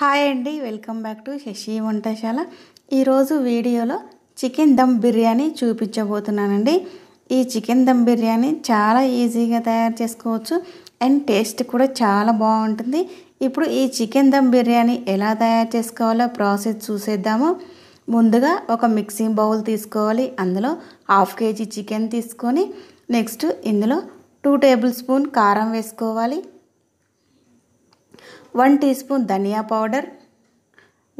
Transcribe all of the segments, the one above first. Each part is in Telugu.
హాయ్ అండి welcome back to Sasi Vantasala ఈరోజు వీడియోలో చికెన్ దమ్ బిర్యానీ చూపించబోతున్నానండి ఈ చికెన్ దమ్ బిర్యానీ చాలా ఈజీగా తయారు చేసుకోవచ్చు అండ్ టేస్ట్ కూడా చాలా బాగుంటుంది ఇప్పుడు ఈ చికెన్ దమ్ బిర్యానీ ఎలా తయారు చేసుకోవాలో ప్రాసెస్ చూసేద్దాము ముందుగా ఒక మిక్సింగ్ బౌల్ తీసుకోవాలి అందులో హాఫ్ కేజీ చికెన్ తీసుకొని నెక్స్ట్ ఇందులో టూ టేబుల్ స్పూన్ కారం వేసుకోవాలి వన్ టీ స్పూన్ ధనియా powder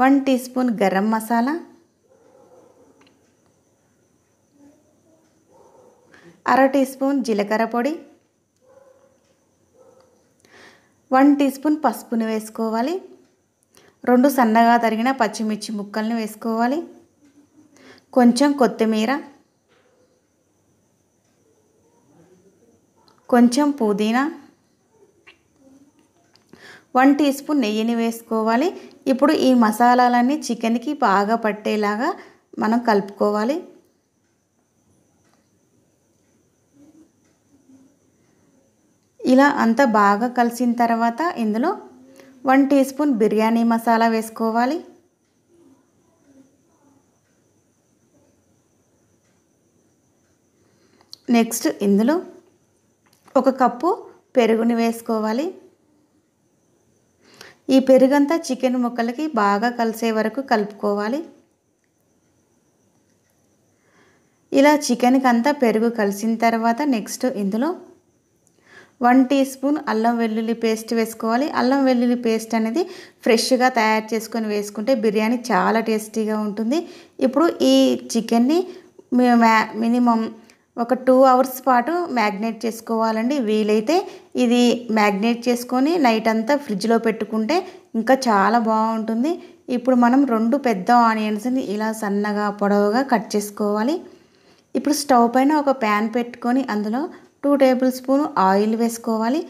one teaspoon garam masala అర టీ స్పూన్ జీలకర్ర పొడి వన్ టీ స్పూన్ పసుపుని వేసుకోవాలి రెండు సన్నగా తరిగిన పచ్చిమిర్చి ముక్కల్ని వేసుకోవాలి కొంచెం కొత్తిమీర కొంచెం పుదీనా వన్ టీ స్పూన్ నెయ్యిని వేసుకోవాలి ఇప్పుడు ఈ మసాలాలన్నీ చికెన్కి బాగా పట్టేలాగా మనం కలుపుకోవాలి ఇలా అంతా బాగా కలిసిన తర్వాత ఇందులో one teaspoon biryani masala వేసుకోవాలి నెక్స్ట్ ఇందులో ఒక కప్పు పెరుగుని వేసుకోవాలి ఈ పెరుగంతా చికెన్ ముక్కలకి బాగా కలిసే వరకు కలుపుకోవాలి ఇలా చికెన్కి అంతా పెరుగు కలిసిన తర్వాత నెక్స్ట్ ఇందులో వన్ టీ స్పూన్ అల్లం వెల్లుల్లి పేస్ట్ వేసుకోవాలి అల్లం వెల్లుల్లి పేస్ట్ అనేది ఫ్రెష్గా తయారు చేసుకొని వేసుకుంటే బిర్యానీ చాలా టేస్టీగా ఉంటుంది ఇప్పుడు ఈ చికెన్ని మినిమం ఒక టూ అవర్స్ పాటు మ్యాగ్నేట్ చేసుకోవాలండి వీలైతే ఇది మ్యాగ్నేట్ చేసుకొని నైట్ అంతా ఫ్రిడ్జ్లో పెట్టుకుంటే ఇంకా చాలా బాగుంటుంది ఇప్పుడు మనం రెండు పెద్ద ఆనియన్స్ని ఇలా సన్నగా పొడవుగా కట్ చేసుకోవాలి ఇప్పుడు స్టవ్ పైన ఒక ప్యాన్ పెట్టుకొని అందులో టూ టేబుల్ స్పూన్ ఆయిల్ వేసుకోవాలి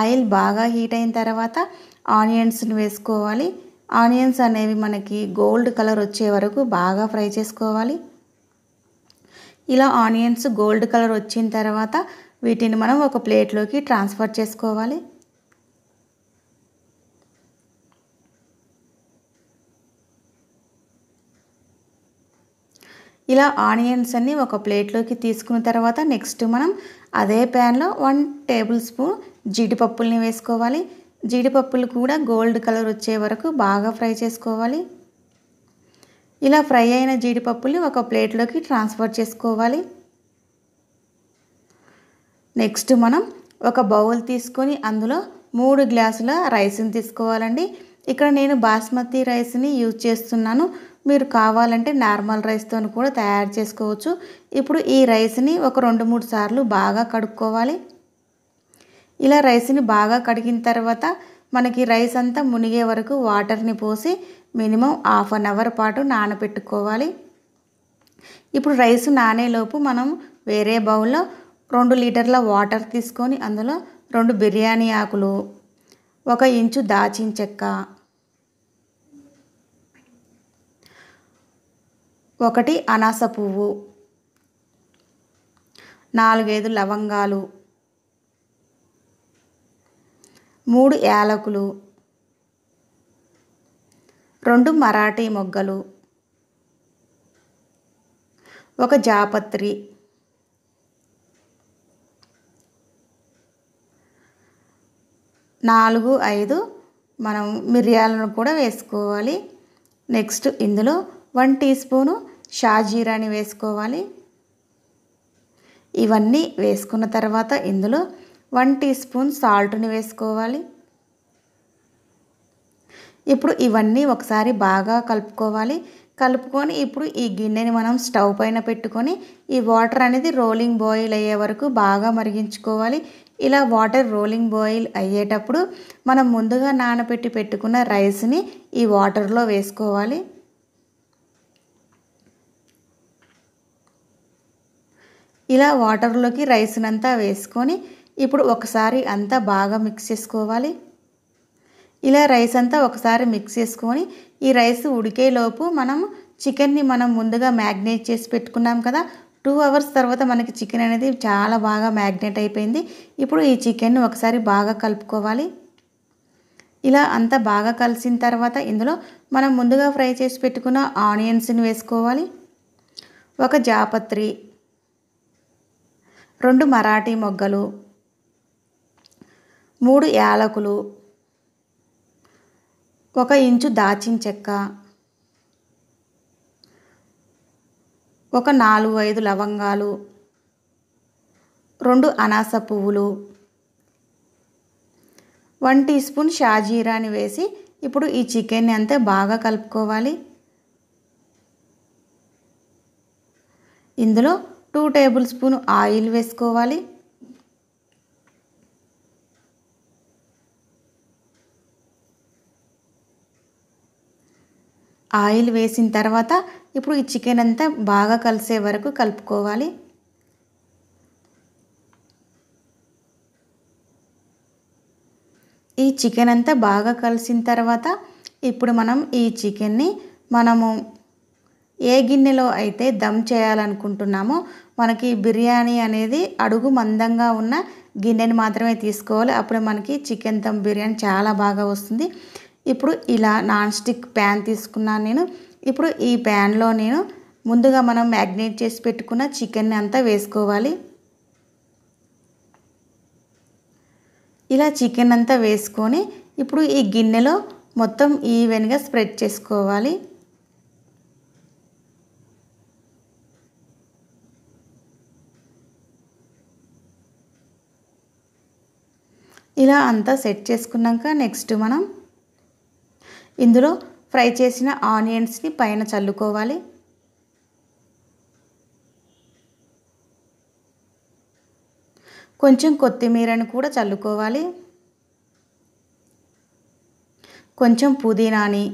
ఆయిల్ బాగా హీట్ అయిన తర్వాత ఆనియన్స్ని వేసుకోవాలి ఆనియన్స్ అనేవి మనకి గోల్డ్ కలర్ వచ్చే వరకు బాగా ఫ్రై చేసుకోవాలి ఇలా ఆనియన్స్ గోల్డ్ కలర్ వచ్చిన తర్వాత వీటిని మనం ఒక ప్లేట్లోకి ట్రాన్స్ఫర్ చేసుకోవాలి ఇలా ఆనియన్స్ అన్నీ ఒక ప్లేట్లోకి తీసుకున్న తర్వాత నెక్స్ట్ మనం అదే ప్యాన్లో వన్ టేబుల్ స్పూన్ జీడిపప్పుల్ని వేసుకోవాలి జీడిపప్పులు కూడా గోల్డ్ కలర్ వచ్చే వరకు బాగా ఫ్రై చేసుకోవాలి ఇలా ఫ్రై అయిన జీడిపప్పుల్ని ఒక ప్లేట్లోకి ట్రాన్స్ఫర్ చేసుకోవాలి నెక్స్ట్ మనం ఒక బౌల్ తీసుకొని అందులో మూడు గ్లాసుల రైస్ని తీసుకోవాలండి ఇక్కడ నేను బాస్మతి రైస్ని యూజ్ చేస్తున్నాను మీరు కావాలంటే నార్మల్ రైస్తో కూడా తయారు చేసుకోవచ్చు ఇప్పుడు ఈ రైస్ని ఒక రెండు మూడు సార్లు బాగా కడుక్కోవాలి ఇలా రైస్ని బాగా కడిగిన తర్వాత మనకి రైస్ అంతా మునిగే వరకు వాటర్ని పోసి మినిమం హాఫ్ అన్ అవర్ పాటు నానబెట్టుకోవాలి ఇప్పుడు రైస్ నానేలోపు మనం వేరే బౌల్లో రెండు లీటర్ల వాటర్ తీసుకొని అందులో రెండు బిర్యానీ ఆకులు ఒక ఇంచు దాచిన చెక్క ఒకటి అనాస పువ్వు నాలుగైదు లవంగాలు మూడు యాలకులు రెండు మరాఠీ మొగ్గలు ఒక జాపత్రి నాలుగు ఐదు మనం మిరియాలను కూడా వేసుకోవాలి నెక్స్ట్ ఇందులో వన్ టీ స్పూను షాజీరాని వేసుకోవాలి ఇవన్నీ వేసుకున్న తర్వాత ఇందులో వన్ టీ స్పూన్ సాల్ట్ని వేసుకోవాలి ఇప్పుడు ఇవన్నీ ఒకసారి బాగా కలుపుకోవాలి కలుపుకొని ఇప్పుడు ఈ గిన్నెని మనం స్టవ్ పైన పెట్టుకొని ఈ వాటర్ అనేది రోలింగ్ బాయిల్ అయ్యే వరకు బాగా మరిగించుకోవాలి ఇలా వాటర్ రోలింగ్ బాయిల్ అయ్యేటప్పుడు మనం ముందుగా నానబెట్టి పెట్టుకున్న రైస్ని ఈ వాటర్లో వేసుకోవాలి ఇలా వాటర్లోకి రైస్నంతా వేసుకొని ఇప్పుడు ఒకసారి అంతా బాగా మిక్స్ చేసుకోవాలి ఇలా రైస్ అంతా ఒకసారి మిక్స్ చేసుకొని ఈ రైస్ ఉడికేలోపు మనం చికెన్ని మనం ముందుగా మ్యాగ్నేట్ చేసి పెట్టుకున్నాం కదా టూ అవర్స్ తర్వాత మనకి చికెన్ అనేది చాలా బాగా మ్యాగ్నేట్ అయిపోయింది ఇప్పుడు ఈ చికెన్ని ఒకసారి బాగా కలుపుకోవాలి ఇలా అంతా బాగా కలిసిన తర్వాత ఇందులో మనం ముందుగా ఫ్రై చేసి పెట్టుకున్న ఆనియన్స్ని వేసుకోవాలి ఒక జాపత్రి రెండు మరాఠీ మొగ్గలు మూడు యాలకులు ఒక ఇంచు దాచిన చెక్క ఒక నాలుగు ఐదు లవంగాలు రెండు అనాస పువ్వులు వన్ టీ స్పూన్ షాజీరాని వేసి ఇప్పుడు ఈ చికెన్ని అంతే బాగా కలుపుకోవాలి ఇందులో టూ టేబుల్ స్పూన్ ఆయిల్ వేసుకోవాలి ఆయిల్ వేసిన తర్వాత ఇప్పుడు ఈ చికెన్ అంతా బాగా కలిసే వరకు కలుపుకోవాలి ఈ చికెన్ అంతా బాగా కలిసిన తర్వాత ఇప్పుడు మనం ఈ చికెన్ని మనము ఏ గిన్నెలో అయితే దమ్ చేయాలనుకుంటున్నామో మనకి బిర్యానీ అనేది అడుగు మందంగా ఉన్న గిన్నెని మాత్రమే తీసుకోవాలి అప్పుడు మనకి చికెన్ దమ్ బిర్యానీ చాలా బాగా వస్తుంది ఇప్పుడు ఇలా నాన్ స్టిక్ ప్యాన్ తీసుకున్నాను నేను ఇప్పుడు ఈ ప్యాన్లో నేను ముందుగా మనం మ్యాగ్నేట్ చేసి పెట్టుకున్న చికెన్ అంతా వేసుకోవాలి ఇలా చికెన్ అంతా వేసుకొని ఇప్పుడు ఈ గిన్నెలో మొత్తం ఈవెన్గా స్ప్రెడ్ చేసుకోవాలి ఇలా అంతా సెట్ చేసుకున్నాక నెక్స్ట్ మనం ఇందులో ఫ్రై చేసిన ఆనియన్స్ని పైన చల్లుకోవాలి కొంచెం కొత్తిమీరను కూడా చల్లుకోవాలి కొంచెం పుదీనాని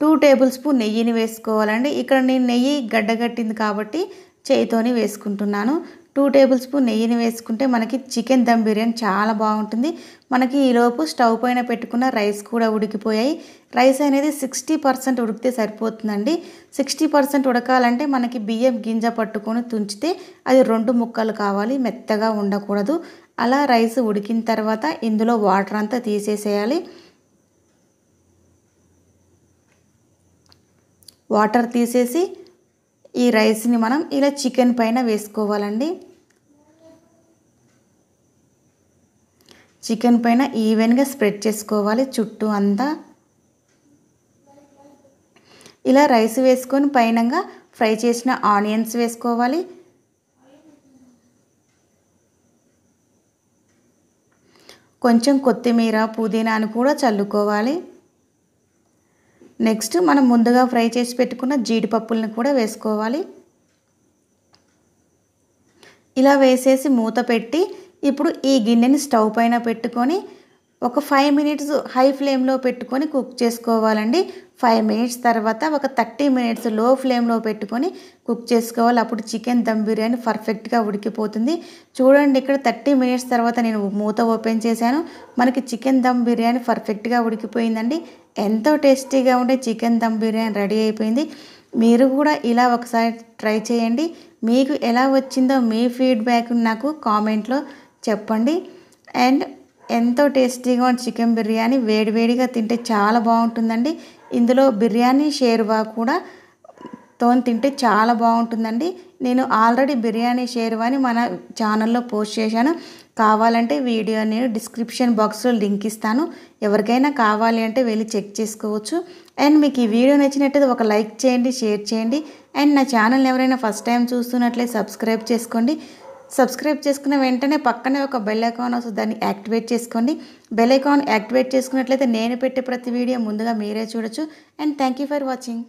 టూ టేబుల్ స్పూన్ నెయ్యిని వేసుకోవాలండి ఇక్కడ నేను నెయ్యి గడ్డగట్టింది కాబట్టి చేయితోని వేసుకుంటున్నాను టూ టేబుల్ స్పూన్ నెయ్యిని వేసుకుంటే మనకి చికెన్ దమ్ బిర్యానీ చాలా బాగుంటుంది మనకి ఈలోపు స్టవ్ పైన పెట్టుకున్న రైస్ కూడా ఉడికిపోయాయి రైస్ అనేది సిక్స్టీ పర్సెంట్ ఉడికితే సరిపోతుందండి సిక్స్టీ పర్సెంట్ ఉడకాలంటే మనకి బియ్యం గింజ పట్టుకొని తుంచితే అది రెండు ముక్కలు కావాలి మెత్తగా ఉండకూడదు అలా రైస్ ఉడికిన తర్వాత ఇందులో వాటర్ అంతా తీసేసేయాలి వాటర్ తీసేసి ఈ రైస్ని మనం ఇలా చికెన్ పైన వేసుకోవాలండి చికెన్ పైన ఈవెన్గా స్ప్రెడ్ చేసుకోవాలి చుట్టూ అంతా ఇలా రైస్ వేసుకొని పైనంగా ఫ్రై చేసిన ఆనియన్స్ వేసుకోవాలి కొంచెం కొత్తిమీర పుదీనాను కూడా చల్లుకోవాలి నెక్స్ట్ మనం ముందుగా ఫ్రై చేసి పెట్టుకున్న జీడిపప్పులను కూడా వేసుకోవాలి ఇలా వేసేసి మూత పెట్టి ఇప్పుడు ఈ గిన్నెని స్టవ్ పైన పెట్టుకొని ఒక ఫైవ్ మినిట్స్ హై ఫ్లేమ్లో పెట్టుకొని కుక్ చేసుకోవాలండి ఫైవ్ మినిట్స్ తర్వాత ఒక థర్టీ మినిట్స్ లో ఫ్లేమ్లో పెట్టుకొని కుక్ చేసుకోవాలి అప్పుడు చికెన్ దమ్ బిర్యానీ పర్ఫెక్ట్గా ఉడికిపోతుంది చూడండి ఇక్కడ థర్టీ మినిట్స్ తర్వాత నేను మూత ఓపెన్ చేశాను మనకి చికెన్ దమ్ బిర్యానీ పర్ఫెక్ట్గా ఉడికిపోయిందండి ఎంతో టేస్టీగా ఉండే చికెన్ దమ్ బిర్యానీ రెడీ అయిపోయింది మీరు కూడా ఇలా ఒకసారి ట్రై చేయండి మీకు ఎలా వచ్చిందో మీ ఫీడ్బ్యాక్ నాకు కామెంట్లో చెప్పండి అండ్ ఎంతో టేస్టీగా చికెన్ బిర్యానీ వేడివేడిగా తింటే చాలా బాగుంటుందండి ఇందులో బిర్యానీ షేర్వా కూడా తోని తింటే చాలా బాగుంటుందండి నేను ఆల్రెడీ బిర్యానీ షేర్వాని మన ఛానల్లో పోస్ట్ చేశాను కావాలంటే వీడియో నేను డిస్క్రిప్షన్ బాక్స్లో లింక్ ఇస్తాను ఎవరికైనా కావాలి అంటే వెళ్ళి చెక్ చేసుకోవచ్చు అండ్ మీకు ఈ వీడియో నచ్చినట్టయితే ఒక లైక్ చేయండి షేర్ చేయండి అండ్ నా ఛానల్ ఎవరైనా ఫస్ట్ టైం చూస్తున్నట్లయితే సబ్స్క్రైబ్ చేసుకోండి సబ్స్క్రైబ్ చేసుకున్న వెంటనే పక్కనే ఒక బెల్ ఐకాన్ వస్తుంది దాన్ని యాక్టివేట్ చేసుకోండి బెల్ ఐకాన్ యాక్టివేట్ చేసుకున్నట్లయితే నేను పెట్టే ప్రతి వీడియో ముందుగా మీరే చూడొచ్చు and thank you for watching